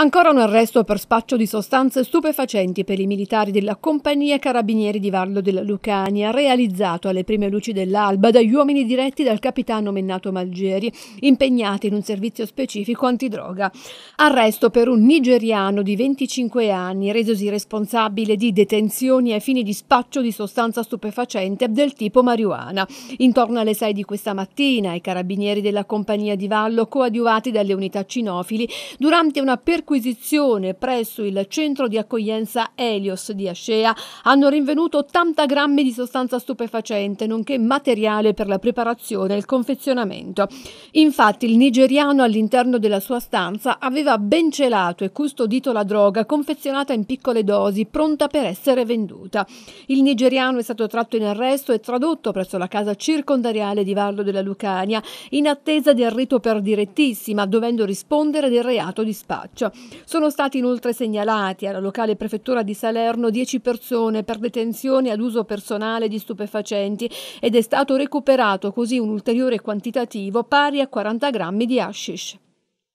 Ancora un arresto per spaccio di sostanze stupefacenti per i militari della Compagnia Carabinieri di Vallo della Lucania, realizzato alle prime luci dell'alba dagli uomini diretti dal capitano Mennato Malgeri, impegnati in un servizio specifico antidroga. Arresto per un nigeriano di 25 anni, resosi responsabile di detenzioni ai fini di spaccio di sostanza stupefacente del tipo marijuana. Intorno alle 6 di questa mattina, i carabinieri della Compagnia di Vallo, coadiuvati dalle unità cinofili, durante una percorrenza perquisizione presso il centro di accoglienza Helios di Ascea hanno rinvenuto 80 grammi di sostanza stupefacente, nonché materiale per la preparazione e il confezionamento. Infatti il nigeriano all'interno della sua stanza aveva ben celato e custodito la droga confezionata in piccole dosi, pronta per essere venduta. Il nigeriano è stato tratto in arresto e tradotto presso la casa circondariale di Varlo della Lucania, in attesa del rito per direttissima, dovendo rispondere del reato di spaccio. Sono stati inoltre segnalati alla locale prefettura di Salerno 10 persone per detenzione ad uso personale di stupefacenti ed è stato recuperato così un ulteriore quantitativo pari a 40 grammi di hashish.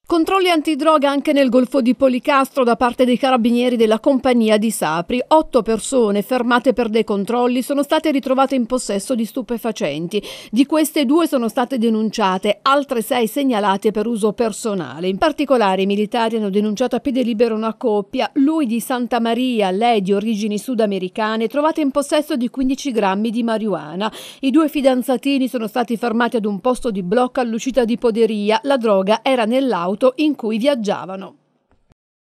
Controlli antidroga anche nel Golfo di Policastro da parte dei carabinieri della compagnia di Sapri. Otto persone fermate per dei controlli sono state ritrovate in possesso di stupefacenti. Di queste due sono state denunciate, altre sei segnalate per uso personale. In particolare i militari hanno denunciato a piede libero una coppia, lui di Santa Maria, lei di origini sudamericane, trovata in possesso di 15 grammi di marijuana. I due fidanzatini sono stati fermati ad un posto di blocco all'uscita di Poderia. La droga era nell'auto auto in cui viaggiavano.